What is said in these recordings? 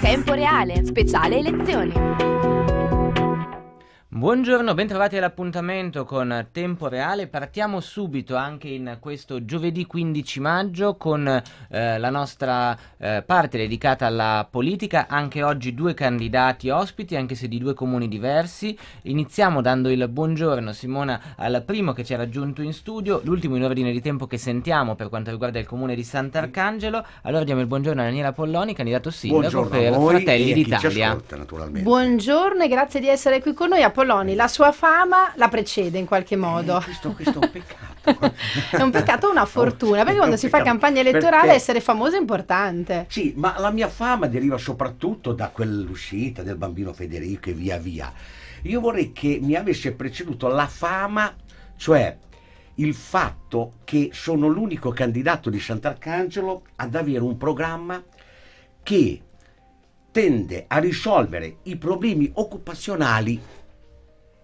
Tempo reale, speciale elezioni. Buongiorno, bentrovati all'appuntamento con Tempo Reale. Partiamo subito anche in questo giovedì 15 maggio con eh, la nostra eh, parte dedicata alla politica. Anche oggi due candidati ospiti, anche se di due comuni diversi. Iniziamo dando il buongiorno Simona al primo che ci ha raggiunto in studio, l'ultimo in ordine di tempo che sentiamo per quanto riguarda il comune di Sant'Arcangelo. Allora diamo il buongiorno a Daniela Polloni, candidato sindaco buongiorno per Fratelli d'Italia. Ascolta, buongiorno e grazie di essere qui con noi. Apollo Poloni la sua fama la precede in qualche modo. Eh, questo, questo, è un peccato. è un peccato o una fortuna, perché quando si fa campagna elettorale perché... essere famoso è importante. Sì, ma la mia fama deriva soprattutto da quell'uscita del bambino Federico e via via. Io vorrei che mi avesse preceduto la fama, cioè il fatto che sono l'unico candidato di Sant'Arcangelo ad avere un programma che tende a risolvere i problemi occupazionali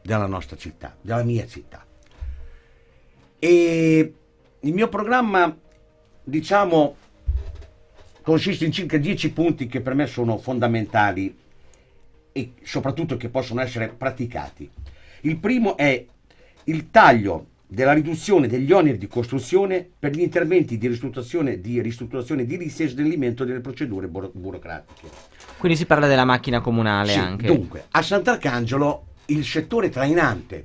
della nostra città, della mia città. E il mio programma, diciamo, consiste in circa 10 punti che per me sono fondamentali e soprattutto che possono essere praticati. Il primo è il taglio della riduzione degli oneri di costruzione per gli interventi di ristrutturazione, di ristrutturazione edilizia e snellimento delle procedure buro- burocratiche. Quindi si parla della macchina comunale sì, anche. Dunque, a Sant'Arcangelo il settore trainante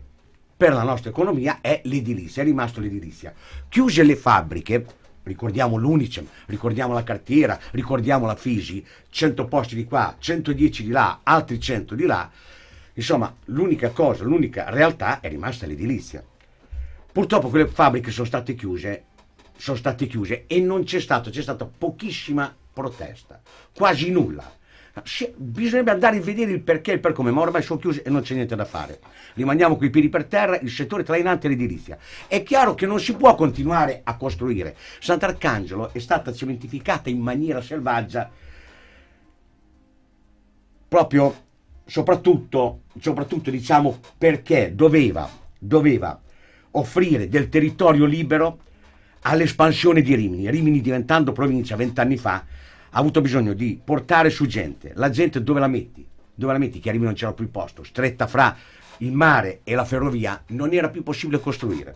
per la nostra economia è l'edilizia, è rimasto l'edilizia. Chiuse le fabbriche, ricordiamo l'Unicem, ricordiamo la cartiera, ricordiamo la Fisi, 100 posti di qua, 110 di là, altri 100 di là, insomma l'unica cosa, l'unica realtà è rimasta l'edilizia. Purtroppo quelle fabbriche sono state chiuse, sono state chiuse e non c'è stato, c'è stata pochissima protesta, quasi nulla. Bisognerebbe andare a vedere il perché e il per come, ma ormai sono chiusi e non c'è niente da fare. Rimaniamo coi piedi per terra, il settore trainante è l'edilizia. È chiaro che non si può continuare a costruire. Sant'Arcangelo è stata cementificata in maniera selvaggia proprio, soprattutto, soprattutto diciamo, perché doveva, doveva offrire del territorio libero all'espansione di Rimini, Rimini diventando provincia vent'anni fa ha avuto bisogno di portare su gente. La gente dove la metti? Dove la metti? Che arrivi non c'era più posto. Stretta fra il mare e la ferrovia non era più possibile costruire.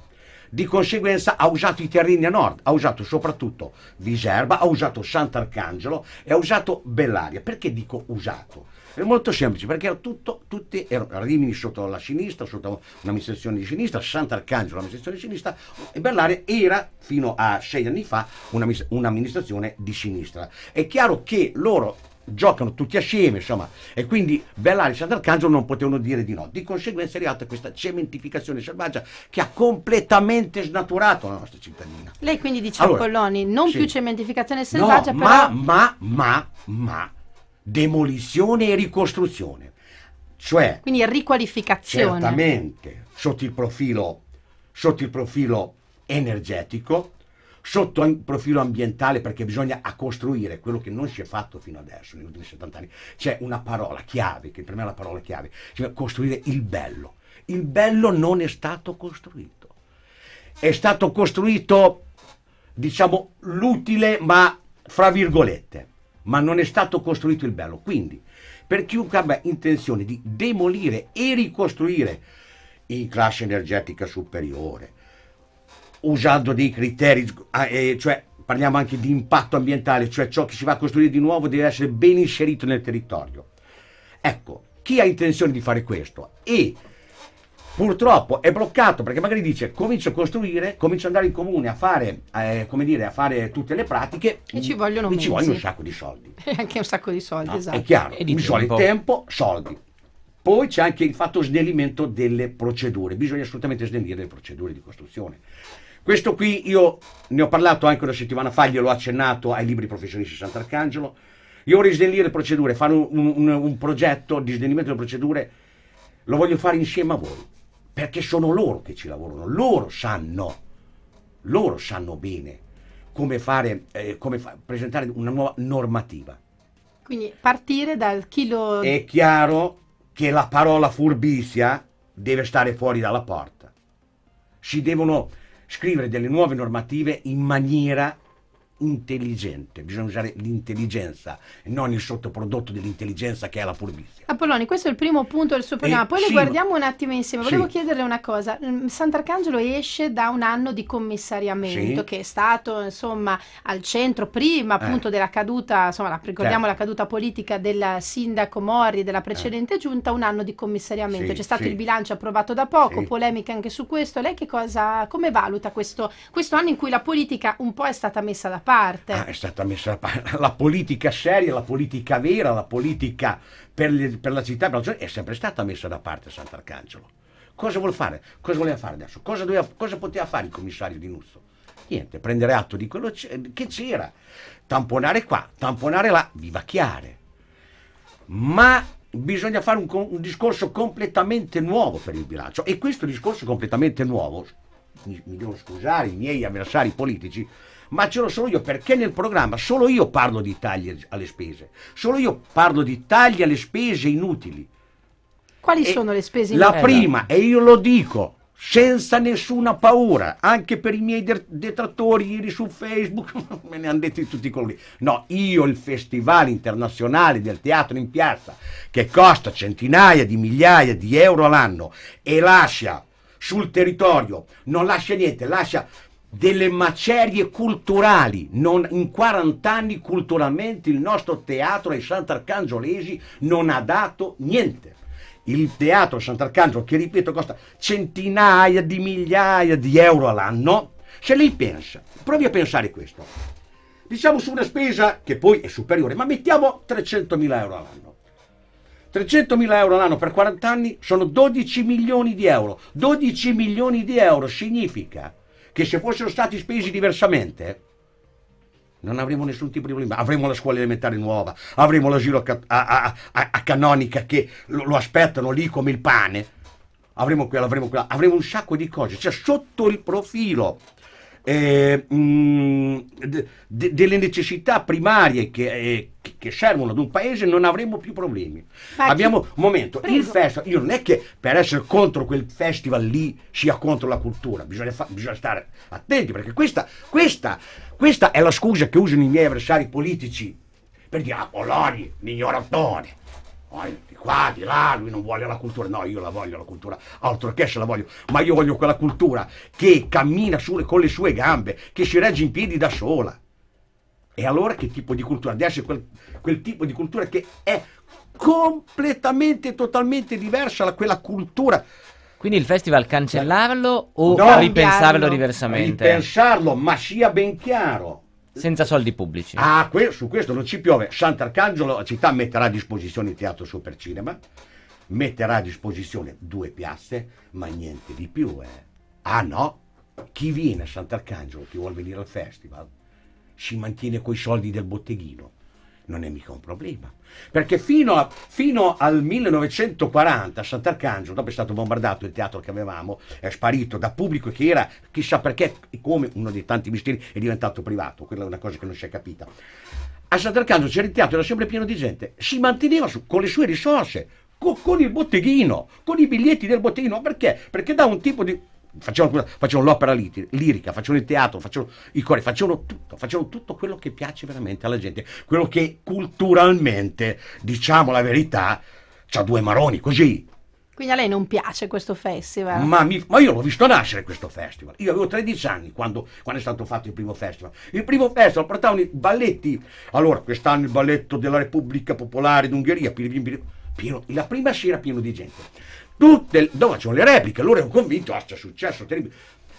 Di conseguenza ha usato i terreni a nord, ha usato soprattutto Viserba, ha usato Sant'Arcangelo e ha usato Bellaria. Perché dico usato? È molto semplice perché tutto, tutti erano Rimini sotto la sinistra, sotto un'amministrazione di sinistra, Sant'Arcangelo un'amministrazione di sinistra e Bellare era fino a sei anni fa un'amministrazione di sinistra. È chiaro che loro giocano tutti assieme, insomma, e quindi Bellari e Sant'Arcangelo non potevano dire di no. Di conseguenza è arrivata questa cementificazione selvaggia che ha completamente snaturato la nostra cittadina. Lei quindi dice allora, a Polloni, non sì. più cementificazione selvaggia, no, però... Ma, ma, ma, ma demolizione e ricostruzione. Cioè, Quindi riqualificazione. Certamente, sotto il profilo, sotto il profilo energetico, sotto il profilo ambientale, perché bisogna costruire quello che non si è fatto fino adesso, negli ultimi 70 anni. C'è una parola chiave, che per me è la parola chiave, cioè costruire il bello. Il bello non è stato costruito. È stato costruito, diciamo, l'utile, ma fra virgolette ma non è stato costruito il bello. Quindi, per chiunque abbia intenzione di demolire e ricostruire in classe energetica superiore, usando dei criteri, ah, eh, cioè parliamo anche di impatto ambientale, cioè ciò che si va a costruire di nuovo deve essere ben inserito nel territorio. Ecco, chi ha intenzione di fare questo e purtroppo è bloccato perché magari dice comincio a costruire, comincio ad andare in comune a fare, eh, dire, a fare tutte le pratiche e ci vogliono, e ci vogliono un sacco di soldi. E anche un sacco di soldi, no? esatto. È chiaro, e di ci tempo. tempo, soldi. Poi c'è anche il fatto snellimento delle procedure, bisogna assolutamente snellire le procedure di costruzione. Questo qui io ne ho parlato anche una settimana fa, gliel'ho accennato ai libri professionisti di Sant'Arcangelo. Io vorrei snellire le procedure, fare un, un, un progetto di snellimento delle procedure, lo voglio fare insieme a voi perché sono loro che ci lavorano, loro sanno, loro sanno bene come, fare, eh, come fa- presentare una nuova normativa. Quindi partire dal chilo... È chiaro che la parola furbizia deve stare fuori dalla porta. Si devono scrivere delle nuove normative in maniera intelligente, bisogna usare l'intelligenza e non il sottoprodotto dell'intelligenza che è la furbizia. Apolloni, questo è il primo punto del suo programma, e poi sì, le guardiamo un attimo insieme. Volevo sì. chiederle una cosa, mm, Sant'Arcangelo esce da un anno di commissariamento sì. che è stato insomma al centro prima eh. appunto eh. della caduta, insomma ricordiamo certo. la caduta politica del sindaco Morri della precedente eh. giunta, un anno di commissariamento, c'è stato il bilancio approvato da poco, polemiche anche su questo, lei che cosa, come valuta questo, questo anno in cui la politica un po' è stata messa da parte? parte. Ah, è stata messa da parte. La politica seria, la politica vera, la politica per, le, per la città, per la è sempre stata messa da parte Sant'Arcangelo. Cosa vuole fare? Cosa voleva fare adesso? Cosa, doveva, cosa poteva fare il commissario di Nuzzo? Niente, prendere atto di quello che c'era, tamponare qua, tamponare là, vivacchiare. Ma bisogna fare un, un, discorso completamente nuovo per il bilancio e questo discorso completamente nuovo, mi, mi devo scusare i miei avversari politici, ma ce lo sono io perché nel programma solo io parlo di tagli alle spese, solo io parlo di tagli alle spese inutili. Quali e sono le spese inutili? La eh, prima, e io lo dico senza nessuna paura, anche per i miei detrattori ieri su Facebook, me ne hanno detti tutti colori. No, io il Festival Internazionale del Teatro in Piazza, che costa centinaia di migliaia di euro all'anno e lascia sul territorio, non lascia niente, lascia delle macerie culturali. Non, in 40 anni culturalmente il nostro teatro ai Sant'Arcangiolesi non ha dato niente. Il teatro Sant'Arcangelo, che ripeto costa centinaia di migliaia di euro all'anno, se lei pensa, provi a pensare questo, diciamo su una spesa che poi è superiore, ma mettiamo 300.000 euro all'anno. 300.000 euro all'anno per 40 anni sono 12 milioni di euro. 12 milioni di euro significa che se fossero stati spesi diversamente non avremmo nessun tipo di problema. Avremo la scuola elementare nuova, avremo l'asilo a, a, a, a Canonica che lo, lo, aspettano lì come il pane. Avremo quella, avremo quella, avremo un sacco di cose, cioè sotto il profilo eh, mm, de, delle necessità primarie che, eh, che, servono ad un paese non avremo più problemi. Ma Abbiamo, un momento, Prego. il festival, io non è che per essere contro quel festival lì sia contro la cultura, bisogna, fa, bisogna stare attenti perché questa, questa, questa è la scusa che usano i miei avversari politici per dire, ah, Poloni, l'ignoratore, di qua, di là, lui non vuole la cultura. No, io la voglio la cultura, altro che se la voglio. Ma io voglio quella cultura che cammina su, con le sue gambe, che si regge in piedi da sola. E allora che tipo di cultura? Adesso è quel, quel tipo di cultura che è completamente, totalmente diversa da quella cultura quindi il festival cancellarlo o no, ripensarlo diversamente? Ripensarlo, ma sia ben chiaro. Senza soldi pubblici. Ah, que- su questo non ci piove. Sant'Arcangelo, la città metterà a disposizione il teatro Supercinema, metterà a disposizione due piazze, ma niente di più. Eh. Ah no, chi viene a Sant'Arcangelo, chi vuole venire al festival, si mantiene coi soldi del botteghino non è mica un problema. Perché fino, a, fino al 1940 Sant'Arcangelo, dopo è stato bombardato il teatro che avevamo, è sparito da pubblico che era chissà perché e come uno dei tanti misteri è diventato privato, quella è una cosa che non si è capita. A Sant'Arcangelo c'era il teatro, era sempre pieno di gente, si manteneva su, con le sue risorse, con, con il botteghino, con i biglietti del botteghino, perché? Perché da un tipo di facevano, facevano l'opera lirica, facevano il teatro, facevano i cori, facevano tutto, facevano tutto quello che piace veramente alla gente, quello che culturalmente, diciamo la verità, c'ha due maroni così. Quindi a lei non piace questo festival? Ma, mi, ma, io l'ho visto nascere questo festival. Io avevo 13 anni quando, quando, è stato fatto il primo festival. Il primo festival portavano i balletti. Allora, quest'anno il balletto della Repubblica Popolare d'Ungheria, Pir, Pir, la prima sera pieno di gente. Tutte, dove c'erano le repliche, loro erano convinti, ah, c'è successo terribile.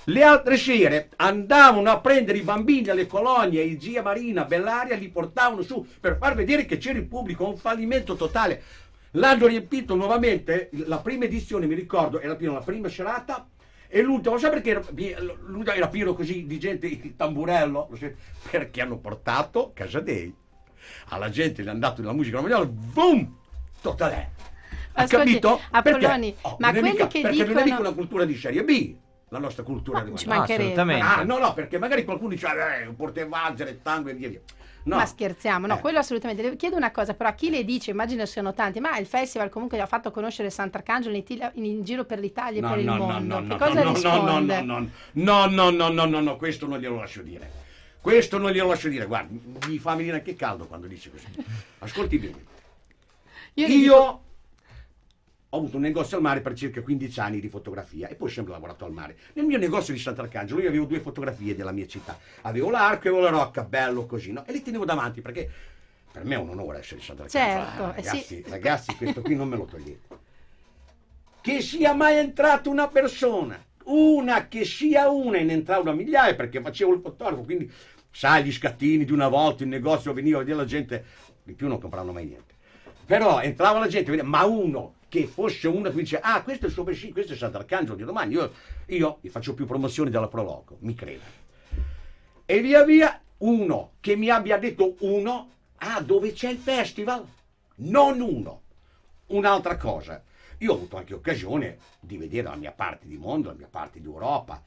Le altre sere andavano a prendere i bambini alle colonie, il Gia Marina, Bellaria, li portavano su per far vedere che c'era il pubblico, un fallimento totale. L'hanno riempito nuovamente, la prima edizione mi ricordo, era piena la prima serata e l'ultimo, lo sai perché era, era pieno così di gente, il tamburello? Perché hanno portato Casadei. Alla gente gli è andato della musica romagnola, boom, totale ha capito? Apolloni, perché? Oh, ma quelli mica, che perché dicono... non una cultura di serie B la nostra cultura no, di ci mancherebbe. Ah, no, no, perché magari qualcuno dice eh, portevangere, tango e via via. No. Ma scherziamo, no, eh. quello assolutamente. Le chiedo una cosa, però a chi le dice, immagino siano tanti, ma il festival comunque gli ha fatto conoscere Sant'Arcangelo in, in, in giro per l'Italia e no, per il mondo. No, che cosa no, risponde? No, no, no, no, no, no, no, questo non glielo lascio dire. Questo non glielo lascio dire, guarda, mi fa venire anche caldo quando dice così. Ascolti bene. Io, Io ho avuto un negozio al mare per circa 15 anni di fotografia e poi ho sempre lavorato al mare. Nel mio negozio di Sant'Arcangelo io avevo due fotografie della mia città. Avevo l'arco e avevo la rocca, bello così, no? E li tenevo davanti perché per me è un onore essere di Sant'Arcangelo. Certo, ah, eh, ragazzi, sì. ragazzi, questo qui non me lo togliete. Che sia mai entrata una persona, una che sia una, e ne una migliaia perché facevo il fotografo, quindi sai gli scattini di una volta, il negozio veniva a vedere la gente, di più non compravano mai niente. Però entrava la gente, ma uno che fosse uno che dice ah questo è il suo vessillo, questo è Sant'Arcangelo di domani, io, io gli faccio più promozioni della Proloco, mi creda. E via via uno che mi abbia detto uno, ah dove c'è il festival? Non uno. Un'altra cosa, io ho avuto anche occasione di vedere la mia parte di mondo, la mia parte d'Europa.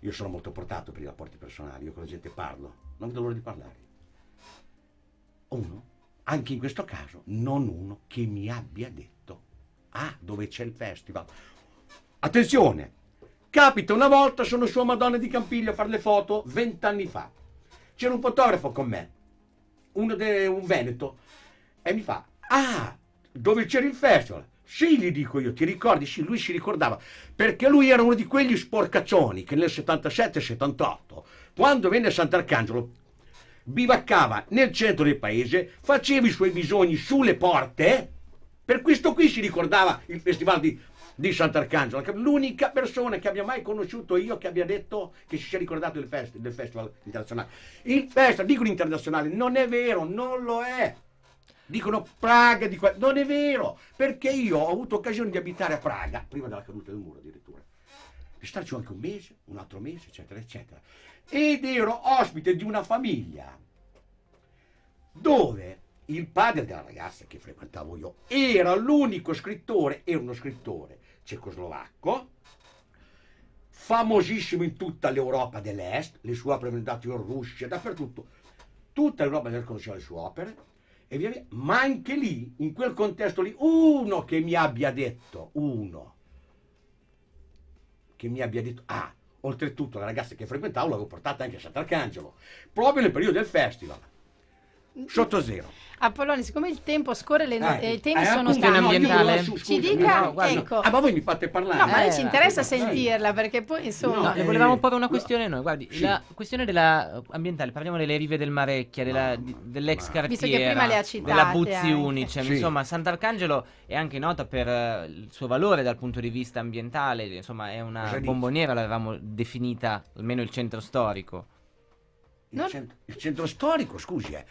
Io sono molto portato per i rapporti personali, io con la gente parlo, non vedo l'ora di parlare. Uno, anche in questo caso, non uno che mi abbia detto Ah, dove c'è il festival. Attenzione! Capita una volta, sono su a Madonna di Campiglio a fare le foto, vent'anni fa. C'era un fotografo con me, uno de, un veneto, e mi fa, ah, dove c'era il festival? Sì, gli dico io, ti ricordi? Sì, lui si ricordava, perché lui era uno di quegli sporcaccioni che nel 77-78, quando venne a Sant'Arcangelo, bivaccava nel centro del paese, faceva i suoi bisogni sulle porte, per questo qui si ricordava il festival di, di Sant'Arcangelo, l'unica persona che abbia mai conosciuto io che abbia detto che si sia ricordato del, fest, del festival internazionale. Il festival, dicono internazionale, non è vero, non lo è. Dicono Praga, di qua. non è vero, perché io ho avuto occasione di abitare a Praga, prima della caduta del muro addirittura, di starci anche un mese, un altro mese, eccetera, eccetera. Ed ero ospite di una famiglia dove il padre della ragazza che frequentavo io era l'unico scrittore, era uno scrittore cecoslovacco, famosissimo in tutta l'Europa dell'Est, le sue opere vengono date in Russia, dappertutto, tutta l'Europa del conosceva le sue opere, e via via, ma anche lì, in quel contesto lì, uno che mi abbia detto, uno, che mi abbia detto, ah, oltretutto la ragazza che frequentavo l'avevo portata anche a Sant'Arcangelo, proprio nel periodo del festival, sotto zero. Apollone, siccome il tempo scorre, le, no- eh, eh i temi sono appunto, tanti. ambientale. No, scusa, ci dica, no, guarda, ecco. Ah, ma voi mi fate parlare. No, ma noi ci eh, interessa eh, sentirla perché poi insomma. No, volevamo porre una questione noi. Guardi, sì. la questione della ambientale, parliamo delle rive del Marecchia, della, di, dell'ex ma... cartiera, della Buzzi Unice. Cioè, sì. Insomma, Sant'Arcangelo è anche nota per uh, il suo valore dal punto di vista ambientale. Insomma, è una Cosa bomboniera, l'avevamo definita almeno il centro storico. Il, non... centro, il centro storico, scusi, eh.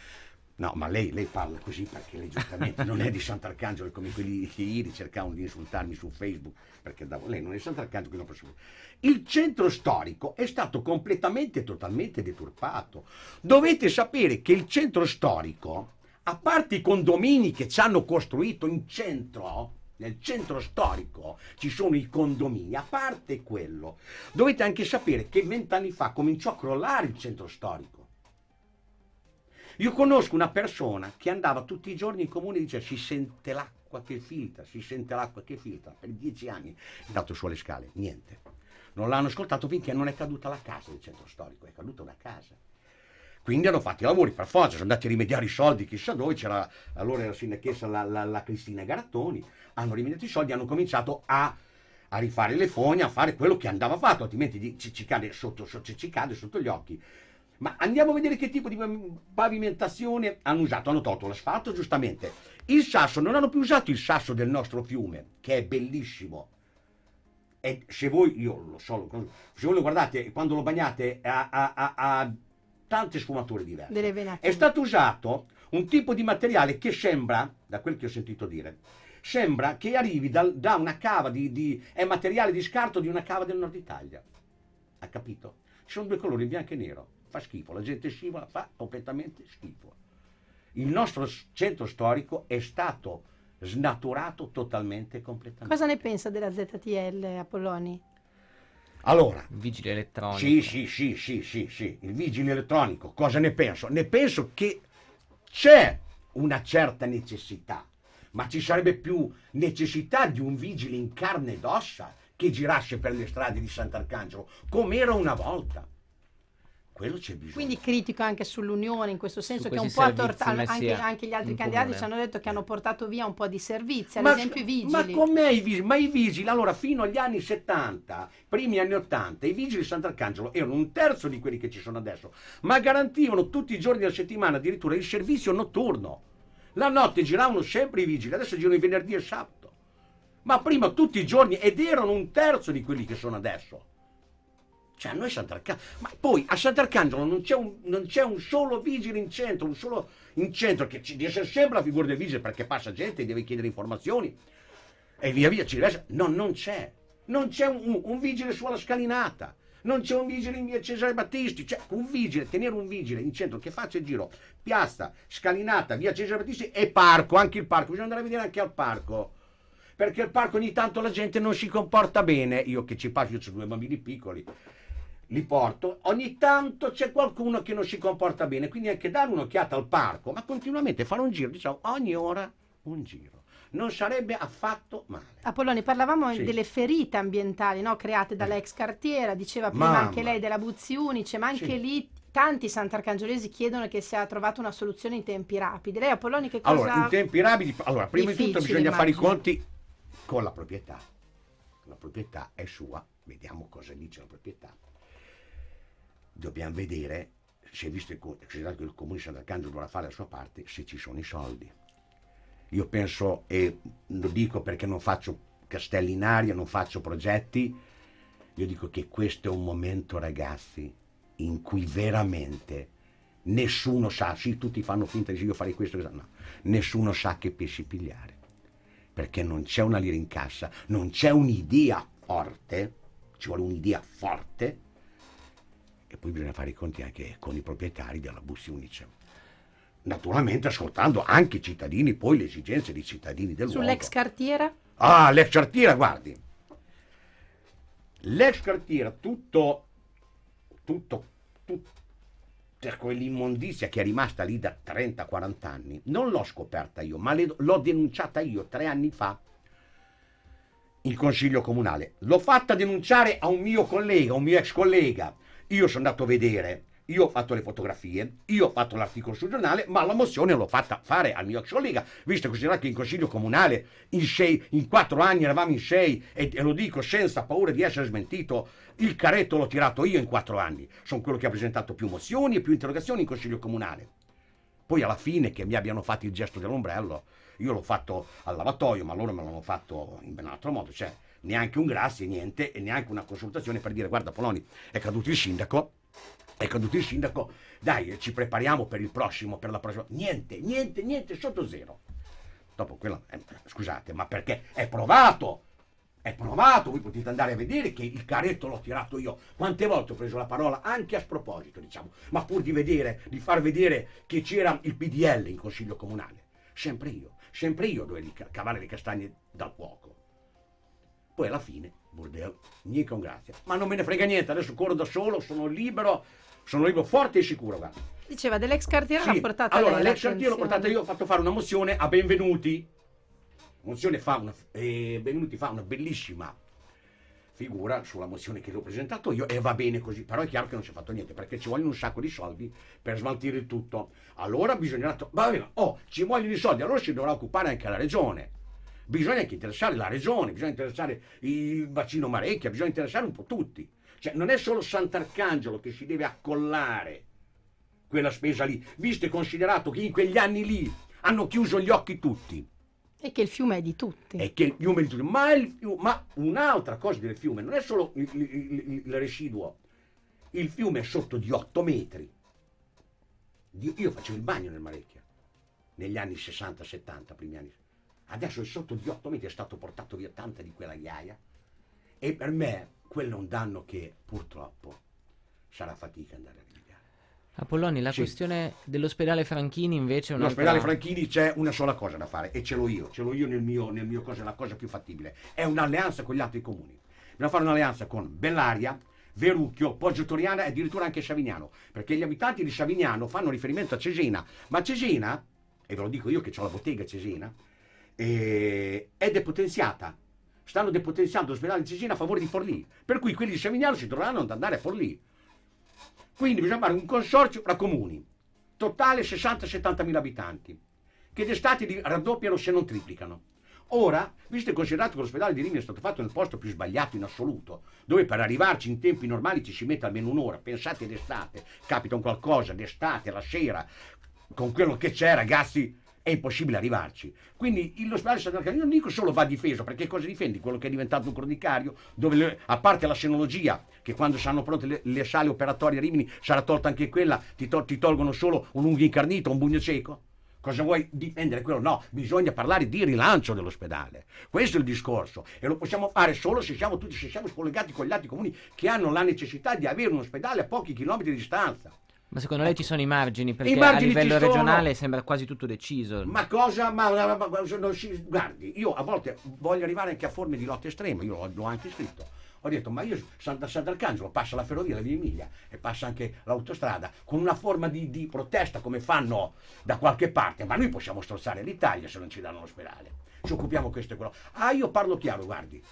No, ma lei, lei, parla così perché lei giustamente non è di Sant'Arcangelo, come quelli che ieri cercavano di insultarmi su Facebook, perché da, lei non è di Sant'Arcangelo, quindi non posso... Il centro storico è stato completamente e totalmente deturpato. Dovete sapere che il centro storico, a parte i condomini che ci hanno costruito in centro, nel centro storico ci sono i condomini, a parte quello, dovete anche sapere che vent'anni fa cominciò a crollare il centro storico io conosco una persona che andava tutti i giorni in comune e diceva si sente l'acqua che filtra, si sente l'acqua che filtra, per dieci anni è andato su alle scale, niente. Non l'hanno ascoltato finché non è caduta la casa del centro storico, è caduta una casa. Quindi hanno fatto i lavori per forza, sono andati a rimediare i soldi chissà dove, c'era allora la sindachessa la, la, la Cristina Garattoni, hanno rimediato i soldi, hanno cominciato a a rifare le fogne, a fare quello che andava fatto, altrimenti ci, ci, cade sotto, sotto, ci cade sotto gli occhi. Ma andiamo a vedere che tipo di pavimentazione hanno usato. Hanno tolto l'asfalto, giustamente. Il sasso, non hanno più usato il sasso del nostro fiume, che è bellissimo. E se voi, io lo so, se voi lo guardate, quando lo bagnate, ha, tante sfumature diverse. È stato usato un tipo di materiale che sembra, da quel che ho sentito dire, sembra che arrivi da, da una cava di, di, è materiale di scarto di una cava del nord Italia. Ha capito? Ci sono due colori, bianco e nero fa schifo, la gente scivola, fa completamente schifo. Il nostro centro storico è stato snaturato totalmente e completamente. Cosa ne pensa della ZTL Apolloni? Allora, vigile elettronico. Sì, sì, sì, sì, sì, sì, il vigile elettronico, cosa ne penso? Ne penso che c'è una certa necessità, ma ci sarebbe più necessità di un vigile in carne ed ossa che girasse per le strade di Sant'Arcangelo, come era una volta quello c'è bisogno. Quindi critico anche sull'Unione in questo senso Su che un po' ha tortato anche, anche, gli altri candidati ci hanno detto che eh. hanno portato via un po' di servizi, ad ma, esempio i vigili. Ma come i vigili? Ma i vigili, allora fino agli anni 70, primi anni 80, i vigili di Sant'Arcangelo erano un terzo di quelli che ci sono adesso, ma garantivano tutti i giorni della settimana addirittura il servizio notturno. La notte giravano sempre i vigili, adesso girano i venerdì e sabato. Ma prima tutti i giorni ed erano un terzo di quelli che sono adesso. Cioè, a noi Sant'Arcangelo. Ma poi a Sant'Arcangelo non c'è, un, non c'è, un, solo vigile in centro, un solo in centro che ci riesce sempre la figura del vigile perché passa gente, e deve chiedere informazioni e via via ci riesce. No, non c'è. Non c'è un, un vigile sulla scalinata. Non c'è un vigile in via Cesare Battisti, cioè un vigile, tenere un vigile in centro che faccia il giro, piazza, scalinata, via Cesare Battisti e parco, anche il parco, bisogna andare a vedere anche al parco perché il parco ogni tanto la gente non si comporta bene. Io che ci passo, io ho due bambini piccoli, li porto, ogni tanto c'è qualcuno che non si comporta bene, quindi anche dare un'occhiata al parco, ma continuamente fare un giro, diciamo ogni ora un giro. Non sarebbe affatto male. Apolloni, parlavamo sì. delle ferite ambientali no? create dall'ex eh. cartiera, diceva prima Mamma. anche lei della Buzzi Unice, ma anche sì. lì tanti sant'arcangiolesi chiedono che sia trovata una soluzione in tempi rapidi. Lei Apolloni che cosa... Allora, in tempi rapidi, allora, prima di tutto bisogna immagino. fare i conti con la proprietà. La proprietà è sua, vediamo cosa dice la proprietà dobbiamo vedere se visto che il comune di Sant'Arcangelo vorrà fare la sua parte, se ci sono i soldi. Io penso, e lo dico perché non faccio castelli in aria, non faccio progetti, io dico che questo è un momento, ragazzi, in cui veramente nessuno sa, sì, tutti fanno finta di io questo, questo, no, nessuno sa che pesci pigliare, perché non c'è una lira in cassa, non c'è un'idea forte, ci vuole un'idea forte e poi bisogna fare i conti anche con i proprietari della Bus unice. Naturalmente ascoltando anche i cittadini, poi le esigenze dei cittadini del Sull'ex luogo. cartiera? Ah, l'ex cartiera, guardi. L'ex cartiera, tutto, tutto, tutto ecco, quell'immondizia che è rimasta lì da 30-40 anni, non l'ho scoperta io, ma le, l'ho denunciata io tre anni fa in consiglio comunale. L'ho fatta denunciare a un mio collega, un mio ex collega, io sono andato a vedere, io ho fatto le fotografie, io ho fatto l'articolo sul giornale, ma la mozione l'ho fatta fare al mio ex collega, visto e considerato che in consiglio comunale in, sei, in quattro anni eravamo in sei, e, e lo dico senza paura di essere smentito, il caretto l'ho tirato io in quattro anni, sono quello che ha presentato più mozioni e più interrogazioni in consiglio comunale. Poi alla fine che mi abbiano fatto il gesto dell'ombrello, io l'ho fatto al lavatoio, ma loro me l'hanno fatto in ben altro modo, cioè neanche un grazie, niente, e neanche una consultazione per dire guarda Poloni, è caduto il sindaco, è caduto il sindaco, dai, ci prepariamo per il prossimo, per la prossima. Niente, niente, niente, sotto zero. Dopo quella, eh, scusate, ma perché è provato? È provato, voi potete andare a vedere che il caretto l'ho tirato io. Quante volte ho preso la parola, anche a sproposito, diciamo, ma pur di vedere, di far vedere che c'era il PDL in consiglio comunale. Sempre io, sempre io dovevo cavare le castagne dal fuoco. Poi alla fine, Bordeaux, mica un grazie. Ma non me ne frega niente, adesso corro da solo, sono libero, sono libero forte e sicuro, guarda. Diceva dell'ex cartiere sì. l'ha portata Allora, l'ex cartiere l'ho portata io, ho fatto fare una mozione a Benvenuti. Mozione fa una, eh, Benvenuti fa una bellissima figura sulla mozione che ho presentato io e va bene così, però è chiaro che non si è fatto niente perché ci vogliono un sacco di soldi per smaltire tutto. Allora bisognerà... To- bene oh, ci vogliono i soldi, allora si dovrà occupare anche la regione bisogna anche interessare la regione, bisogna interessare il bacino Marecchia, bisogna interessare un po' tutti. Cioè, non è solo Sant'Arcangelo che si deve accollare quella spesa lì, visto e considerato che in quegli anni lì hanno chiuso gli occhi tutti. E che il fiume è di tutti. E che il fiume è di tutti. Ma, il, ma un'altra cosa del fiume non è solo il, il, il residuo. Il fiume è sotto di 8 metri. io facevo il bagno nel Marecchia negli anni 60-70, primi anni. Adesso è sotto di 8 metri, è stato portato via tanta di quella ghiaia. E per me quello è un danno che purtroppo sarà fatica andare a rimediare. Apolloni, la sì. questione dell'ospedale Franchini invece è un'altra... L'ospedale Franchini c'è una sola cosa da fare e ce l'ho io, ce l'ho io nel mio, nel mio cosa, la cosa più fattibile. È un'alleanza con gli altri comuni. Bisogna fare un'alleanza con Bellaria, Verucchio, Poggio Toriana e addirittura anche Savignano, perché gli abitanti di Savignano fanno riferimento a Cesena, ma Cesena, e ve lo dico io che ho la bottega a Cesena, eh, è depotenziata. Stanno depotenziando l'ospedale di Sicilia a favore di Forlì. Per cui quelli di Savignano si troveranno ad andare a Forlì. Quindi bisogna fare un consorzio fra comuni, totale 60-70 mila abitanti, che d'estate raddoppiano se non triplicano. Ora, visto e considerato che l'ospedale di Rimini è stato fatto nel posto più sbagliato in assoluto, dove per arrivarci in tempi normali ci si mette almeno un'ora, pensate d'estate, capita un qualcosa d'estate, la sera, con quello che c'è ragazzi, è impossibile arrivarci. Quindi lo spazio straordinario non dico solo va difeso, perché cosa difendi? Quello che è diventato un cronicario, dove le, a parte la scenologia, che quando saranno pronte le, le sale operatorie a Rimini sarà tolta anche quella, ti, to- ti tolgono solo un unghio incarnito, un bugno cieco? Cosa vuoi difendere quello? No, bisogna parlare di rilancio dell'ospedale. Questo è il discorso e lo possiamo fare solo se siamo tutti se siamo scollegati con gli altri comuni che hanno la necessità di avere un ospedale a pochi chilometri di distanza. Ma secondo lei ci sono i margini? Perché I margini a livello regionale sembra quasi tutto deciso. Ma cosa? Ma, ma, ma, guardi, io a volte voglio arrivare anche a forme di lotta estrema, io l'ho anche scritto. Ho detto, ma io da Sant'Arcangelo passa la ferrovia, la Via Emilia e passa anche l'autostrada con una forma di, di protesta come fanno da qualche parte, ma noi possiamo strozzare l'Italia se non ci danno l'ospedale. Ci occupiamo questo e quello. Ah, io parlo chiaro, guardi.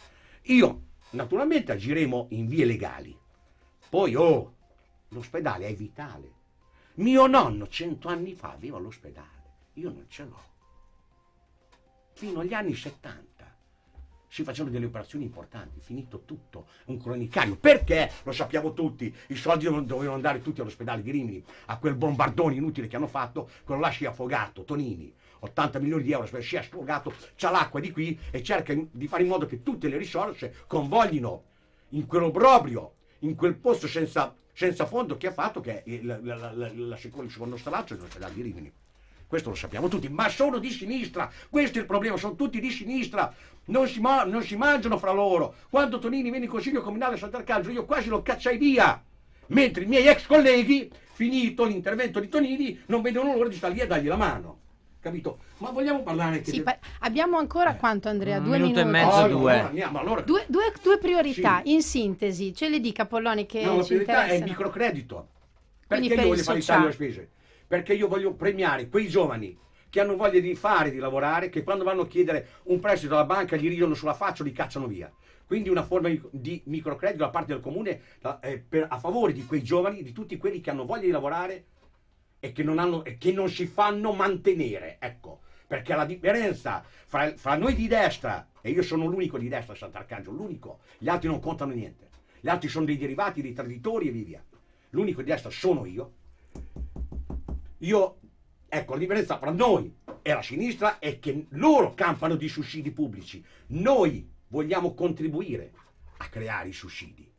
Io, naturalmente, agiremo in vie legali. Poi, oh, L'ospedale è vitale. Mio nonno cento anni fa aveva l'ospedale, io non ce l'ho. Fino agli anni 70 si facevano delle operazioni importanti, finito tutto, un cronicario. Perché? Lo sappiamo tutti, i soldi dovevano andare tutti all'ospedale di Rimini, a quel bombardone inutile che hanno fatto, quello là si affogato, Tonini. 80 milioni di euro, si è sfogato, c'ha l'acqua di qui e cerca di fare in modo che tutte le risorse convoglino in quell'obbrobrio, in quel posto senza senza fondo che ha fatto che il, la, la, la, il secondo stralcio dell'ospedale di Rimini. Questo lo sappiamo tutti, ma sono di sinistra, questo è il problema, sono tutti di sinistra, non si, ma, non si mangiano fra loro. Quando Tonini venne in consiglio comunale a Sant'Arcangelo io quasi lo cacciai via, mentre i miei ex colleghi, finito l'intervento di Tonini, non vedono l'ora di stare lì a dargli la mano capito? Ma vogliamo parlare anche Sì, pa- abbiamo ancora eh. quanto Andrea? Due minuto minuti? e mezzo, allora, due. allora... due, due. due. priorità, sì. in sintesi, ce le dica Polloni che No, la priorità è il microcredito. Perché per io voglio fare il taglio alle spese? Perché io voglio premiare quei giovani che hanno voglia di fare, di lavorare, che quando vanno a chiedere un prestito alla banca gli ridono sulla faccia o li cacciano via. Quindi una forma di microcredito da parte del comune eh, per, a favore di quei giovani, di tutti quelli che hanno voglia di lavorare, e che non, hanno, e che non si fanno mantenere, ecco. Perché la differenza fra, fra noi di destra, e io sono l'unico di destra Sant'Arcangelo, l'unico, gli altri non contano niente. Gli altri sono dei derivati, dei traditori e via via. L'unico di destra sono io. Io, ecco, la differenza fra noi e la sinistra è che loro campano di sussidi pubblici. Noi vogliamo contribuire a creare i sussidi.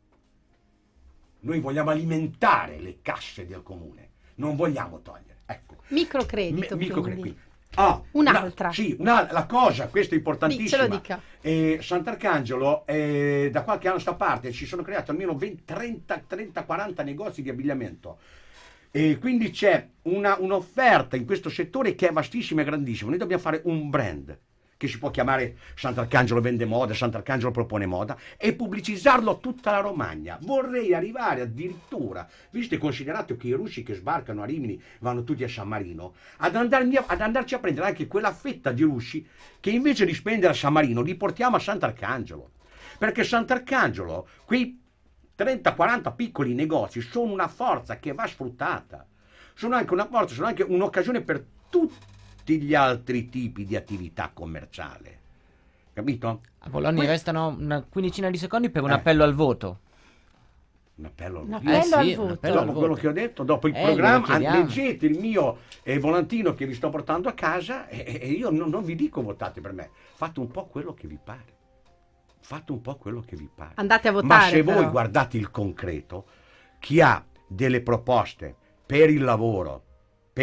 Noi vogliamo alimentare le casse del comune non vogliamo togliere. Ecco. Microcredito. M- microcredito. Ah, un'altra. La, sì, una, la cosa, questo è importantissimo. Ce lo dica. Eh, Sant'Arcangelo, eh, da qualche anno a sta parte ci sono creati almeno 30-40 negozi di abbigliamento. E quindi c'è una, un'offerta in questo settore che è vastissima e grandissima. Noi dobbiamo fare un brand che si può chiamare Sant'Arcangelo vende moda, Sant'Arcangelo propone moda, e pubblicizzarlo a tutta la Romagna. Vorrei arrivare addirittura, visto e considerato che i russi che sbarcano a Rimini vanno tutti a San Marino, ad, andarmi, ad andarci a prendere anche quella fetta di russi che invece di spendere a San Marino li portiamo a Sant'Arcangelo. Perché Sant'Arcangelo, quei 30-40 piccoli negozi sono una forza che va sfruttata, sono anche una forza, sono anche un'occasione per tutti tutti gli altri tipi di attività commerciale. Capito? A Bologna Poi... restano una quindicina di secondi per un eh. appello al voto. Un appello, al, un appello eh, sì, voto. Un appello dopo al quello che ho detto, dopo il eh, programma, leggete il mio eh, volantino che vi sto portando a casa e, e io non, non vi dico votate per me, fate un po' quello che vi pare fate un po' quello che vi pare. Andate a votare. Ma se però. voi guardate il concreto, chi ha delle proposte per il lavoro,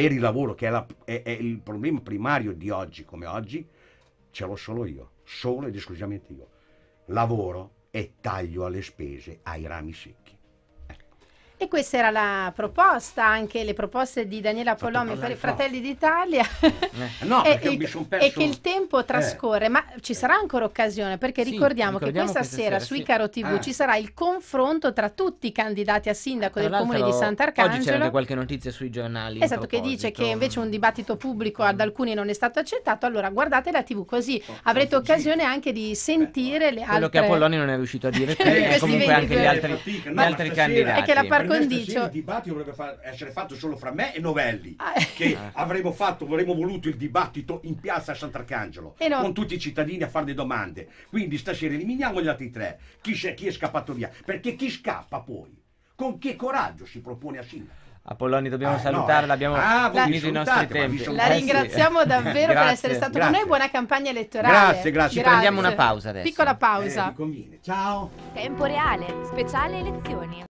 per il lavoro, che è, la, è, è il problema primario di oggi come oggi, ce l'ho solo io, solo ed esclusivamente io. Lavoro e taglio alle spese ai rami secchi. E questa era la proposta, anche le proposte di Daniela Polomi per i Fratelli d'Italia. Eh. no, e, e, perso... e, che il tempo eh. trascorre, eh. ma ci sarà ancora occasione, perché sì, ricordiamo, ricordiamo, che questa, questa sera, sera, sui sì. Caro TV ah. ci sarà il confronto tra tutti i candidati a sindaco tra del comune di Sant'Arcangelo. Oggi c'è anche qualche notizia sui giornali. Esatto, che dice che invece un dibattito pubblico ad alcuni non è stato accettato, allora guardate la TV così oh, avrete oh, occasione sì. anche di sentire Beh, le altre... Quello che Apolloni non è riuscito a dire, eh, comunque anche gli altri, candidati. È che la condicio. il dibattito dovrebbe fa- essere fatto solo fra me e Novelli, ah, eh. che eh. avremmo fatto, avremmo voluto il dibattito in piazza Sant'Arcangelo, eh no. con tutti i cittadini a fare le domande. Quindi stasera eliminiamo gli altri tre, chi, chi è scappato via, perché chi scappa poi, con che coraggio si propone a sindaco? Apolloni dobbiamo ah, salutarla, abbiamo no, eh. ah, finito i nostri tempi. La eh ringraziamo davvero per essere stato grazie. con noi, buona campagna elettorale. Grazie, grazie. grazie. Prendiamo una pausa adesso. Piccola pausa. Eh, Ciao. Tempo reale, speciale elezioni.